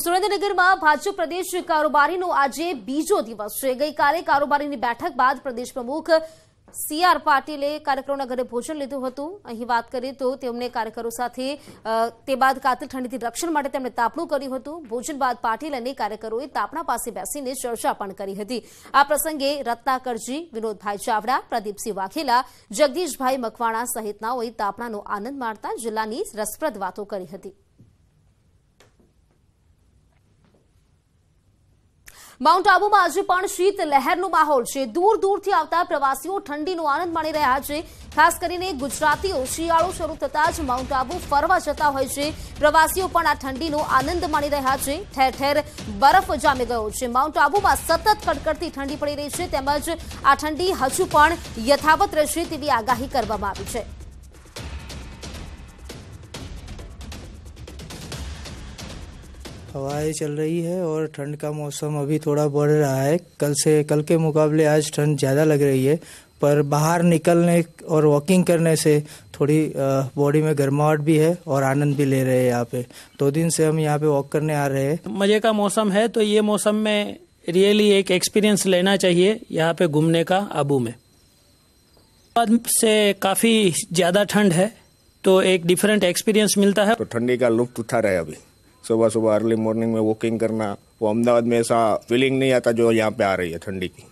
સુરેન્દ્રનગર માં ભાજ્ય પ્રદેશ कारोबारी નો આજે બીજો દિવસ રહી ગઈ કાર્યકારી कारोबारी ની બેઠક બાદ પ્રદેશ પ્રમુખ સી આર પાટીલે કારકરોનગર ભોજન લીધું હતું અહીં વાત કરીએ તો તેમણે કાર્યકરો સાથે તે બાદ કાતલ ઠાણી થી દર્શન માટે તેમણે તાપણો કરી હતું ભોજન બાદ પાટીલે ને કાર્યકરો એ તાપણા પાસે બેસીને ચર્ચા પણ કરી હતી આ પ્રસંગે રત્નાકરજી વિનોદભાઈ ચાવડા પ્રદીપ સેવાખેલા જગદીશભાઈ મકવાણા સહિત નાઓ એ તાપણા નો આનંદ માર્તા જિલ્લા ની રસપ્રદ વાતો કરી હતી માઉન્ટ આબુમાં આજે પણ શીત લહેરનો માહોલ છે દૂર દૂરથી આવતા પ્રવાસીઓ ઠંડીનો આનંદ માણી રહ્યા છે ખાસ કરીને ગુજરાતીઓ શિયાળો શરૂ થતાં જ માઉન્ટ આબુ ફરવા જતા હોય છે પ્રવાસીઓ પણ આ ઠંડીનો આનંદ માણી રહ્યા છે ઠેર ઠેર બરફ જામી ગયો છે માઉન્ટ આબુમાં સતત કડકડતી ઠંડી પડી રહી છે તેમજ આ ઠંડી હજુ પણ યથાવત રહેશે તેવી આગાહી કરવામાં આવી છે हवाएं चल रही है और ठंड का मौसम अभी थोड़ा बढ़ रहा है कल से कल के मुकाबले आज ठंड ज़्यादा लग रही है पर बाहर निकलने और वॉकिंग करने से थोड़ी बॉडी में गर्माहट भी है और आनंद भी ले रहे हैं यहाँ पे दो दिन से हम यहाँ पे वॉक करने आ रहे हैं मज़े का मौसम है तो ये मौसम में रियली एक एक्सपीरियंस लेना चाहिए यहाँ पे घूमने का आबू में बाद से काफ़ी ज़्यादा ठंड है तो एक डिफरेंट एक्सपीरियंस मिलता है तो ठंडी का लुफ्त उठा रहे अभी सुबह सुबह अर्ली मॉर्निंग में वॉकिंग करना वो अहमदाबाद में ऐसा फीलिंग नहीं आता जो यहाँ पे आ रही है ठंडी की